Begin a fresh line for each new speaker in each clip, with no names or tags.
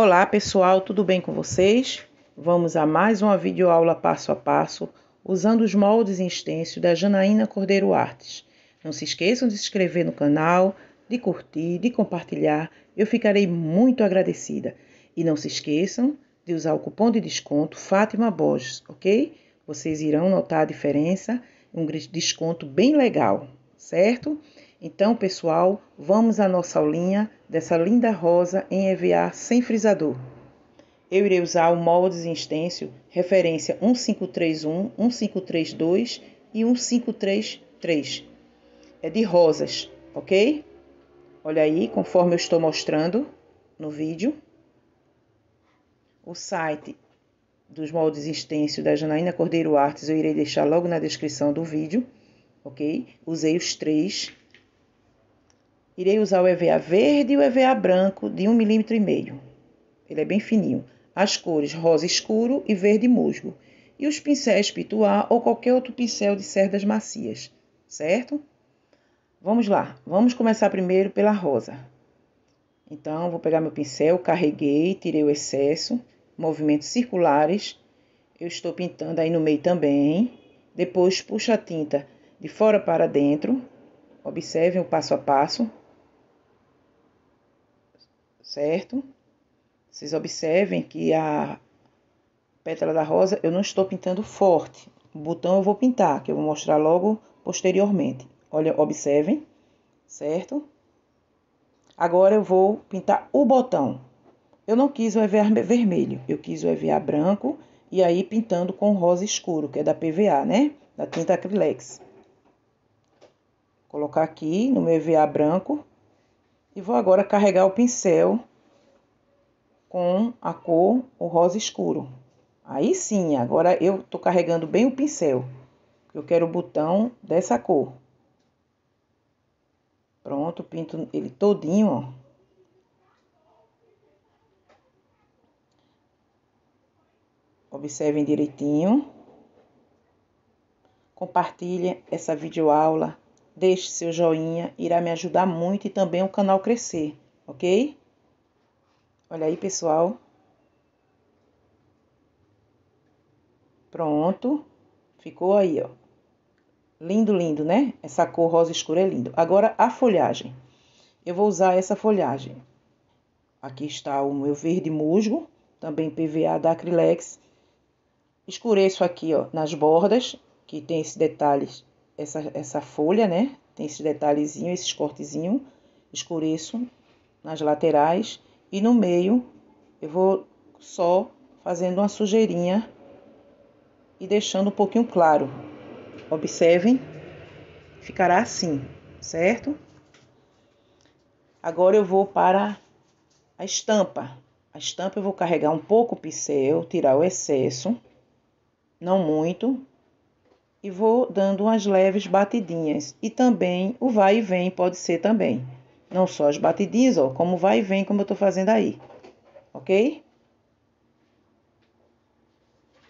Olá pessoal, tudo bem com vocês? Vamos a mais uma videoaula passo a passo usando os moldes em stencil da Janaína Cordeiro Artes. Não se esqueçam de se inscrever no canal, de curtir, de compartilhar, eu ficarei muito agradecida. E não se esqueçam de usar o cupom de desconto Fátima Borges, ok? Vocês irão notar a diferença, um desconto bem legal, certo? Então, pessoal, vamos à nossa aulinha dessa linda rosa em EVA sem frisador. Eu irei usar o moldes em stencil referência 1531, 1532 e 1533. É de rosas, ok? Olha aí, conforme eu estou mostrando no vídeo. O site dos moldes em stencil da Janaína Cordeiro Artes eu irei deixar logo na descrição do vídeo, ok? Usei os três Irei usar o EVA verde e o EVA branco de 1,5 mm. Ele é bem fininho. As cores rosa escuro e verde musgo. E os pincéis pituá ou qualquer outro pincel de cerdas macias, certo? Vamos lá, vamos começar primeiro pela rosa. Então, vou pegar meu pincel, carreguei, tirei o excesso, movimentos circulares. Eu estou pintando aí no meio também. Depois, puxo a tinta de fora para dentro. Observem o passo a passo certo? Vocês observem que a pétala da rosa eu não estou pintando forte. O botão eu vou pintar, que eu vou mostrar logo posteriormente. Olha, observem, certo? Agora eu vou pintar o botão. Eu não quis o EVA vermelho, eu quis o EVA branco e aí pintando com rosa escuro, que é da PVA, né? Da tinta acrilex. Vou colocar aqui no meu EVA branco e vou agora carregar o pincel com a cor o rosa escuro. Aí sim, agora eu tô carregando bem o pincel. Eu quero o botão dessa cor. Pronto, pinto ele todinho, ó. Observem direitinho. Compartilhem essa videoaula deixe seu joinha, irá me ajudar muito e também o canal crescer, ok? Olha aí, pessoal. Pronto. Ficou aí, ó. Lindo, lindo, né? Essa cor rosa escura é lindo. Agora, a folhagem. Eu vou usar essa folhagem. Aqui está o meu verde musgo, também PVA da Acrylex. Escureço aqui, ó, nas bordas, que tem esses detalhes essa, essa folha, né? Tem esse detalhezinho, esses cortezinho escureço nas laterais e no meio eu vou só fazendo uma sujeirinha e deixando um pouquinho claro. Observem, ficará assim, certo? Agora eu vou para a estampa. A estampa eu vou carregar um pouco o pincel, tirar o excesso, não muito, e vou dando umas leves batidinhas. E também o vai e vem pode ser também. Não só as batidinhas, ó, como vai e vem, como eu tô fazendo aí. Ok?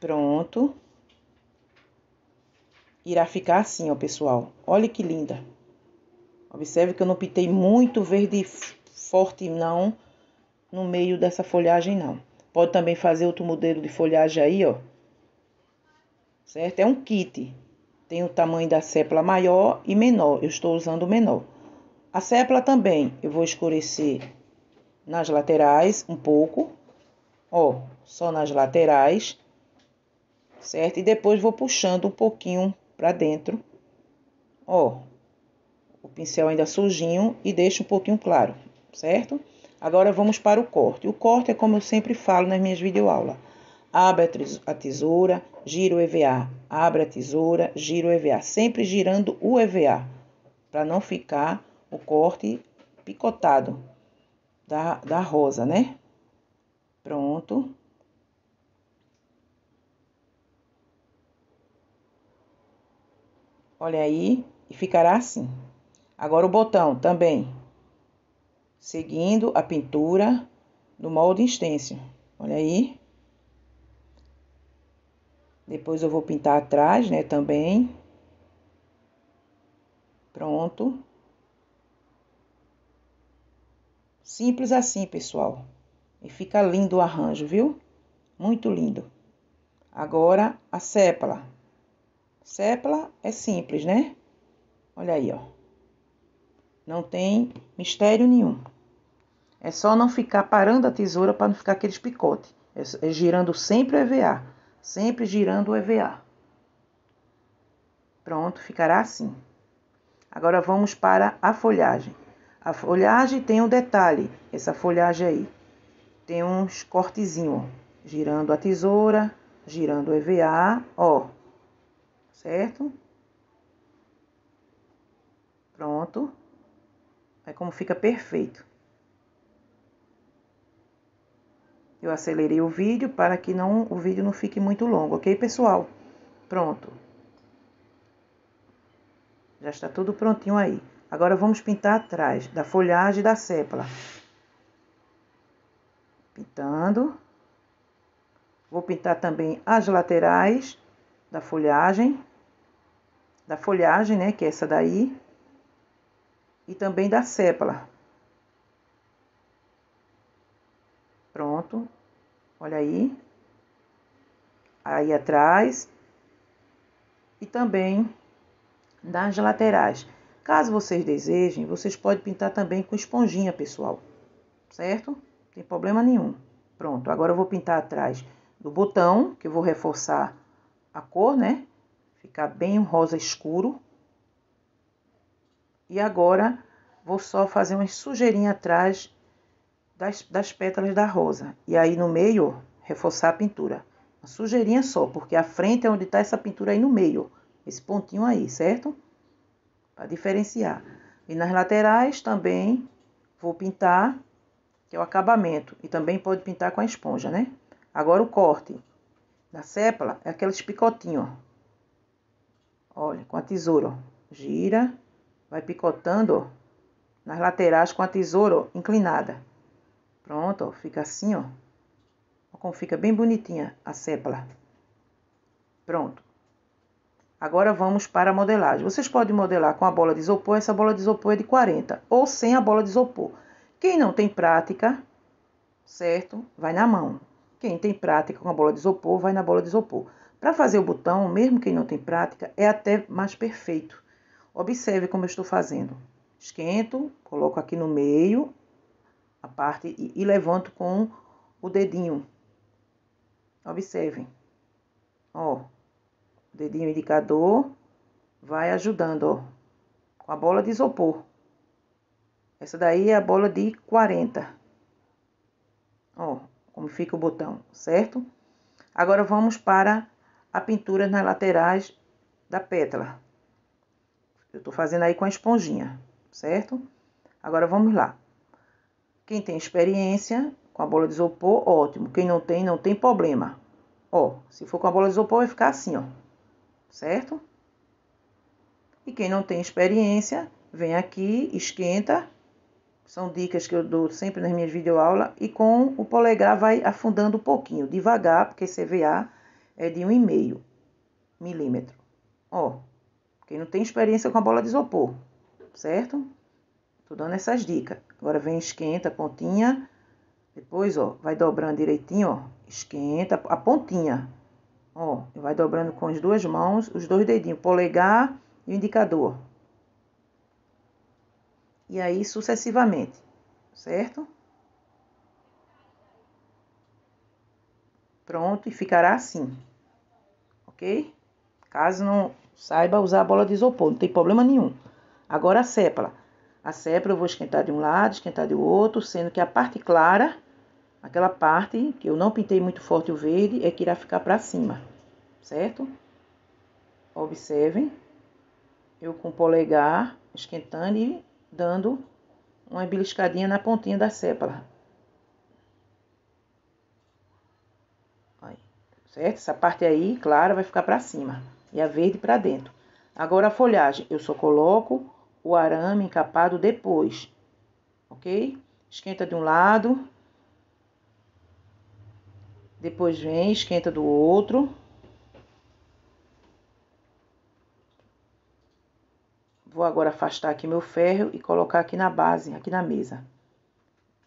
Pronto. Irá ficar assim, ó, pessoal. Olha que linda. Observe que eu não pintei muito verde forte, não, no meio dessa folhagem, não. Pode também fazer outro modelo de folhagem aí, ó certo? É um kit. Tem o tamanho da sépla maior e menor. Eu estou usando o menor. A sépla também eu vou escurecer nas laterais um pouco, ó, só nas laterais, certo? E depois vou puxando um pouquinho para dentro, ó, o pincel ainda sujinho e deixo um pouquinho claro, certo? Agora vamos para o corte. O corte é como eu sempre falo nas minhas videoaulas abre a tesoura, gira o EVA, abre a tesoura, gira o EVA, sempre girando o EVA, para não ficar o corte picotado da, da rosa, né? Pronto. Olha aí, e ficará assim. Agora o botão também, seguindo a pintura no molde extenso. Olha aí. Depois eu vou pintar atrás, né, também. Pronto. Simples assim, pessoal. E fica lindo o arranjo, viu? Muito lindo. Agora, a sépala. Sépala é simples, né? Olha aí, ó. Não tem mistério nenhum. É só não ficar parando a tesoura para não ficar aqueles picotes. É, é girando sempre o EVA sempre girando o EVA. Pronto, ficará assim. Agora vamos para a folhagem. A folhagem tem um detalhe, essa folhagem aí. Tem uns cortezinhos, girando a tesoura, girando o EVA, ó. Certo? Pronto. É como fica perfeito. Eu acelerei o vídeo para que não, o vídeo não fique muito longo, ok, pessoal? Pronto. Já está tudo prontinho aí. Agora vamos pintar atrás da folhagem da sépala. Pintando. Vou pintar também as laterais da folhagem. Da folhagem, né, que é essa daí. E também da sépala. Olha aí. Aí atrás. E também nas laterais. Caso vocês desejem, vocês podem pintar também com esponjinha, pessoal. Certo? Não tem problema nenhum. Pronto, agora eu vou pintar atrás do botão, que eu vou reforçar a cor, né? Ficar bem um rosa escuro. E agora, vou só fazer uma sujeirinha atrás das, das pétalas da rosa. E aí no meio, reforçar a pintura. Uma sujeirinha só, porque a frente é onde está essa pintura aí no meio. Esse pontinho aí, certo? Para diferenciar. E nas laterais também vou pintar, que é o acabamento. E também pode pintar com a esponja, né? Agora o corte da sépala é aqueles picotinhos, ó. Olha, com a tesoura, ó. Gira, vai picotando, ó, nas laterais com a tesoura ó, inclinada. Pronto, ó, fica assim, ó. Como fica bem bonitinha a sépala. Pronto. Agora vamos para a modelagem. Vocês podem modelar com a bola de isopor, essa bola de isopor é de 40, ou sem a bola de isopor. Quem não tem prática, certo? Vai na mão. Quem tem prática com a bola de isopor, vai na bola de isopor. Para fazer o botão, mesmo quem não tem prática, é até mais perfeito. Observe como eu estou fazendo. Esquento, coloco aqui no meio, a parte e, e levanto com o dedinho. Observem. Ó, o dedinho indicador vai ajudando, ó, com a bola de isopor. Essa daí é a bola de 40. Ó, como fica o botão, certo? Agora vamos para a pintura nas laterais da pétala. Eu tô fazendo aí com a esponjinha, certo? Agora vamos lá. Quem tem experiência com a bola de isopor, ótimo. Quem não tem, não tem problema. Ó, se for com a bola de isopor, vai ficar assim, ó. Certo? E quem não tem experiência, vem aqui, esquenta. São dicas que eu dou sempre nas minhas videoaulas. E com o polegar vai afundando um pouquinho, devagar, porque CVA é de 1,5 milímetro. Ó, quem não tem experiência com a bola de isopor, certo? Tô dando essas dicas. Agora vem, esquenta a pontinha. Depois, ó, vai dobrando direitinho, ó. Esquenta a pontinha. Ó, vai dobrando com as duas mãos, os dois dedinhos, polegar e o indicador. E aí, sucessivamente, certo? Pronto, e ficará assim, ok? Caso não saiba usar a bola de isopor, não tem problema nenhum. Agora, a sépala. A sépia eu vou esquentar de um lado, esquentar do outro, sendo que a parte clara, aquela parte que eu não pintei muito forte o verde, é que irá ficar para cima, certo? Observem, eu com o polegar esquentando e dando uma beliscadinha na pontinha da sépia. Certo? Essa parte aí, clara, vai ficar para cima e a verde para dentro. Agora a folhagem, eu só coloco o arame encapado depois, ok? Esquenta de um lado, depois vem, esquenta do outro. Vou agora afastar aqui meu ferro e colocar aqui na base, aqui na mesa.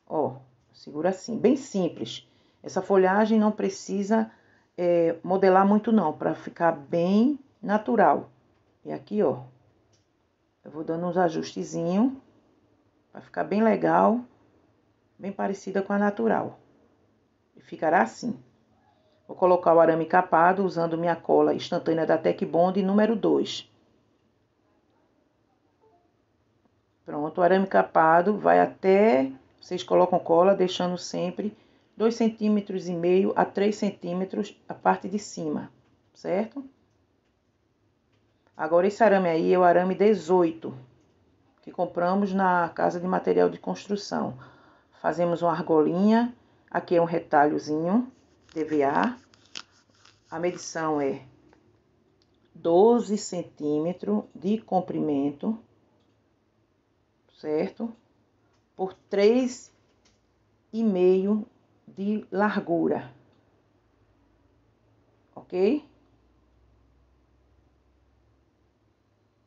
Ó, segura assim, bem simples. Essa folhagem não precisa é, modelar muito não, para ficar bem natural. E aqui, ó, eu vou dando uns ajustezinhos para ficar bem legal, bem parecida com a natural. E ficará assim. Vou colocar o arame capado usando minha cola instantânea da Tec Bond número 2. Pronto, o arame capado vai até, vocês colocam cola, deixando sempre 2,5 cm a 3 cm a parte de cima, certo? Agora, esse arame aí é o arame 18, que compramos na casa de material de construção. Fazemos uma argolinha, aqui é um retalhozinho, DVA. A medição é 12 centímetros de comprimento, certo? Por 3,5 de largura, ok?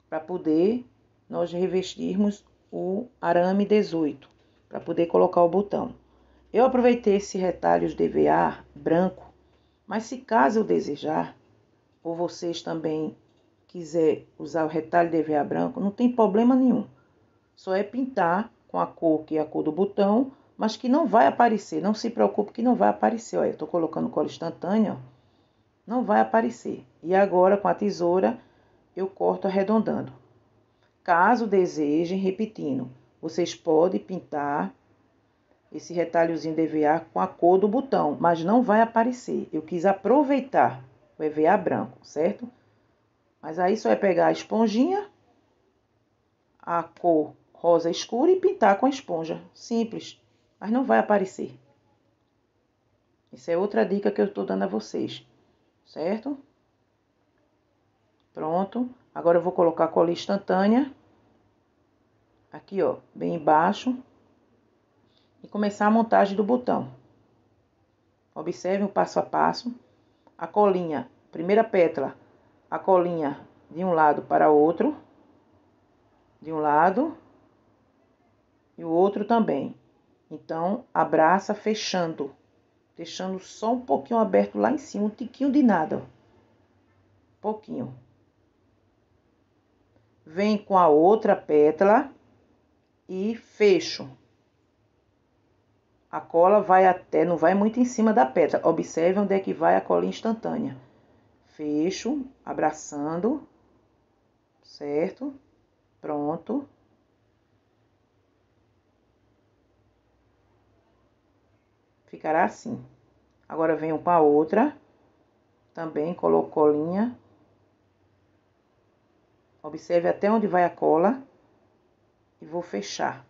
para poder nós revestirmos o arame 18, para poder colocar o botão. Eu aproveitei esse retalho de EVA branco, mas se caso eu desejar, ou vocês também quiser usar o retalho de EVA branco, não tem problema nenhum. Só é pintar com a cor que é a cor do botão, mas que não vai aparecer. Não se preocupe que não vai aparecer. Olha, eu estou colocando cola instantânea, ó, não vai aparecer. E agora com a tesoura eu corto arredondando. Caso desejem, repetindo, vocês podem pintar esse retalhozinho de EVA com a cor do botão, mas não vai aparecer. Eu quis aproveitar o EVA branco, certo? Mas aí só é pegar a esponjinha, a cor rosa escura e pintar com a esponja. Simples, mas não vai aparecer. Essa é outra dica que eu estou dando a vocês, certo? Pronto. Agora eu vou colocar a cola instantânea. Aqui, ó, bem embaixo. E começar a montagem do botão. Observe o passo a passo. A colinha, primeira pétala, a colinha de um lado para outro. De um lado. E o outro também. Então, abraça fechando. Deixando só um pouquinho aberto lá em cima, um tiquinho de nada. Pouquinho venho com a outra pétala e fecho. A cola vai até, não vai muito em cima da pétala. Observe onde é que vai a cola instantânea. Fecho, abraçando, certo? Pronto. Ficará assim. Agora venho com a outra, também coloco colinha Observe até onde vai a cola e vou fechar.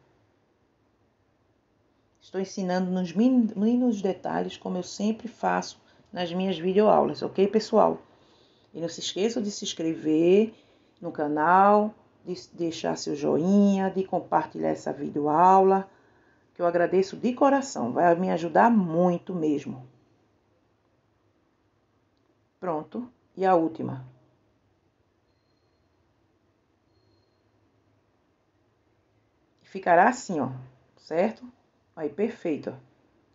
Estou ensinando nos mínimos detalhes, como eu sempre faço nas minhas videoaulas, ok, pessoal? E não se esqueça de se inscrever no canal, de deixar seu joinha, de compartilhar essa videoaula, que eu agradeço de coração, vai me ajudar muito mesmo. Pronto, e a última. ficará assim, ó, certo? Aí, perfeito, ó.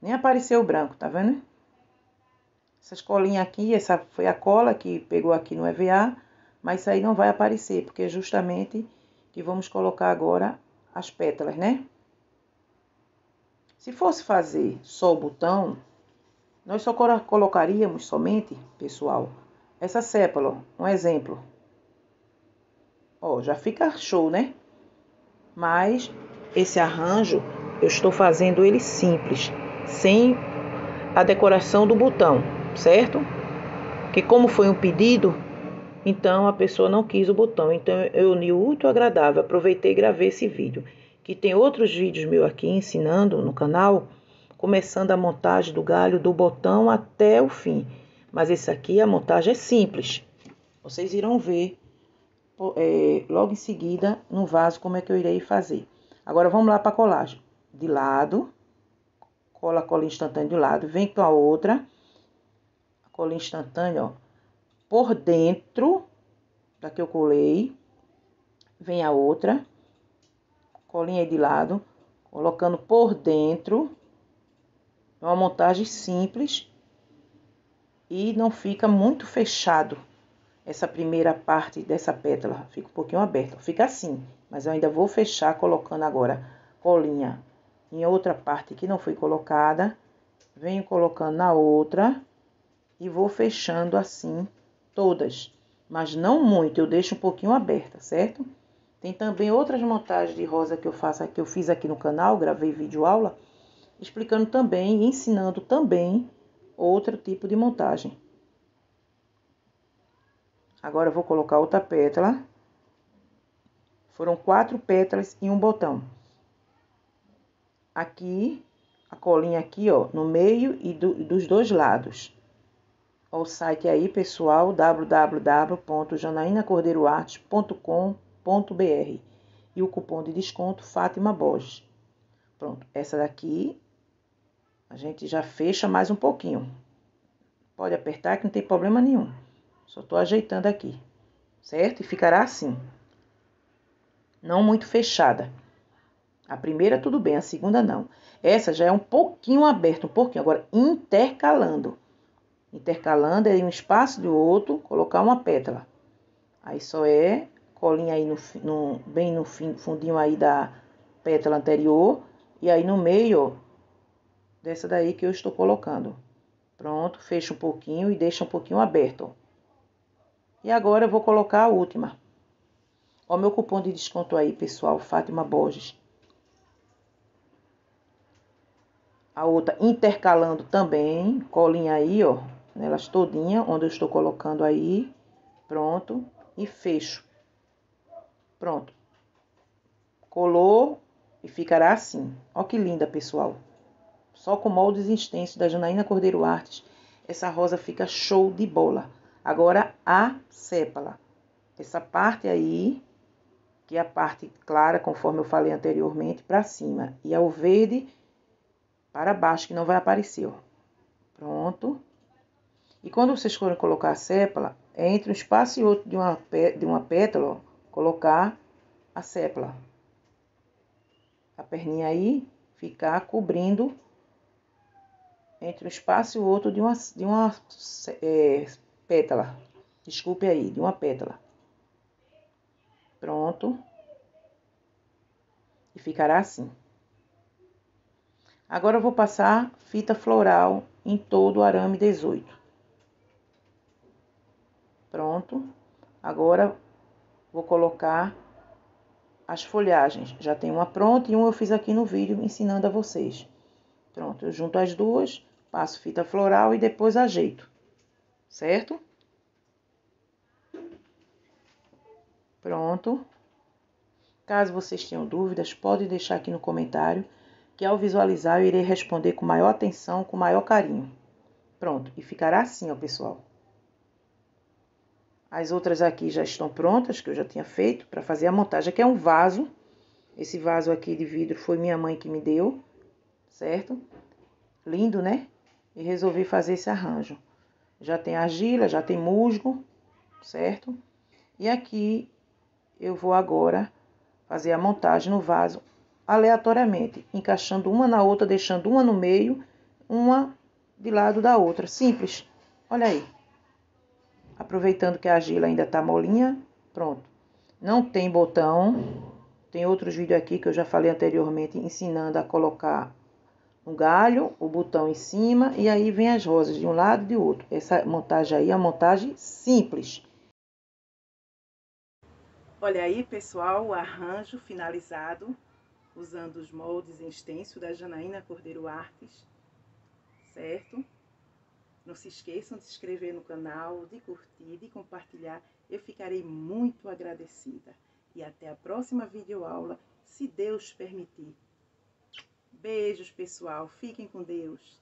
Nem apareceu o branco, tá vendo? Essas colinhas aqui, essa foi a cola que pegou aqui no EVA, mas isso aí não vai aparecer, porque é justamente que vamos colocar agora as pétalas, né? Se fosse fazer só o botão, nós só colocaríamos somente, pessoal, essa sépala, um exemplo. Ó, já fica show, né? Mas esse arranjo eu estou fazendo ele simples, sem a decoração do botão, certo? Que como foi um pedido, então a pessoa não quis o botão. Então eu uni o útil ao agradável, aproveitei e gravei esse vídeo. Que tem outros vídeos meu aqui ensinando no canal, começando a montagem do galho do botão até o fim. Mas esse aqui a montagem é simples. Vocês irão ver é, logo em seguida no vaso como é que eu irei fazer. Agora vamos lá para a colagem. De lado, cola a cola instantânea de lado, vem com a outra, a cola instantânea, ó, por dentro da que eu colei, vem a outra, colinha de lado, colocando por dentro. É uma montagem simples e não fica muito fechado essa primeira parte dessa pétala. Fica um pouquinho aberta, fica assim, mas eu ainda vou fechar colocando agora colinha em outra parte que não foi colocada. Venho colocando na outra e vou fechando assim todas, mas não muito, eu deixo um pouquinho aberta, certo? Tem também outras montagens de rosa que eu faço, que eu fiz aqui no canal, gravei vídeo aula explicando também, ensinando também outro tipo de montagem. Agora eu vou colocar outra pétala. Foram quatro pétalas e um botão. Aqui, a colinha aqui, ó, no meio e do, dos dois lados. Ó, o site aí, pessoal, www.janainacordeiroartes.com.br e o cupom de desconto Fátima Borges. Pronto, essa daqui a gente já fecha mais um pouquinho. Pode apertar que não tem problema nenhum. Só estou ajeitando aqui, certo? E ficará assim. Não muito fechada. A primeira tudo bem, a segunda não. Essa já é um pouquinho aberta, um pouquinho. Agora, intercalando. Intercalando aí é um espaço do outro, colocar uma pétala. Aí só é colinha aí no, no bem no fim, fundinho aí da pétala anterior. E aí no meio, dessa daí que eu estou colocando. Pronto, fecha um pouquinho e deixa um pouquinho aberto, ó. E agora eu vou colocar a última. Ó, meu cupom de desconto aí, pessoal, Fátima Borges. A outra intercalando também, colinha aí, ó, nelas todinha, onde eu estou colocando aí. Pronto. E fecho. Pronto. Colou e ficará assim. Ó que linda, pessoal. Só com moldes extensos da Janaína Cordeiro Artes, essa rosa fica show de bola. Agora, a sépala. Essa parte aí, que é a parte clara, conforme eu falei anteriormente, para cima. E é o verde para baixo, que não vai aparecer. Ó. Pronto. E quando vocês forem colocar a sépala, é entre um espaço e outro de uma, de uma pétala, ó, colocar a sépala. A perninha aí ficar cobrindo entre um espaço e outro de uma, de uma é, pétala. Desculpe aí, de uma pétala. Pronto. E ficará assim. Agora eu vou passar fita floral em todo o arame 18. Pronto. Agora vou colocar as folhagens. Já tem uma pronta e uma eu fiz aqui no vídeo ensinando a vocês. Pronto, eu junto as duas, passo fita floral e depois ajeito certo? Pronto. Caso vocês tenham dúvidas, podem deixar aqui no comentário, que ao visualizar eu irei responder com maior atenção, com maior carinho. Pronto, e ficará assim, ó, pessoal. As outras aqui já estão prontas, que eu já tinha feito, para fazer a montagem. que é um vaso. Esse vaso aqui de vidro foi minha mãe que me deu, certo? Lindo, né? E resolvi fazer esse arranjo já tem argila, já tem musgo, certo? E aqui eu vou agora fazer a montagem no vaso aleatoriamente, encaixando uma na outra, deixando uma no meio, uma de lado da outra. Simples. Olha aí. Aproveitando que a argila ainda tá molinha, pronto. Não tem botão. Tem outros vídeos aqui que eu já falei anteriormente ensinando a colocar um galho, o botão em cima e aí vem as rosas de um lado e de outro. Essa montagem aí é uma montagem simples. Olha aí, pessoal, o arranjo finalizado usando os moldes em extenso da Janaína Cordeiro Artes, certo? Não se esqueçam de se inscrever no canal, de curtir, de compartilhar. Eu ficarei muito agradecida. E até a próxima videoaula, se Deus permitir. Beijos, pessoal. Fiquem com Deus.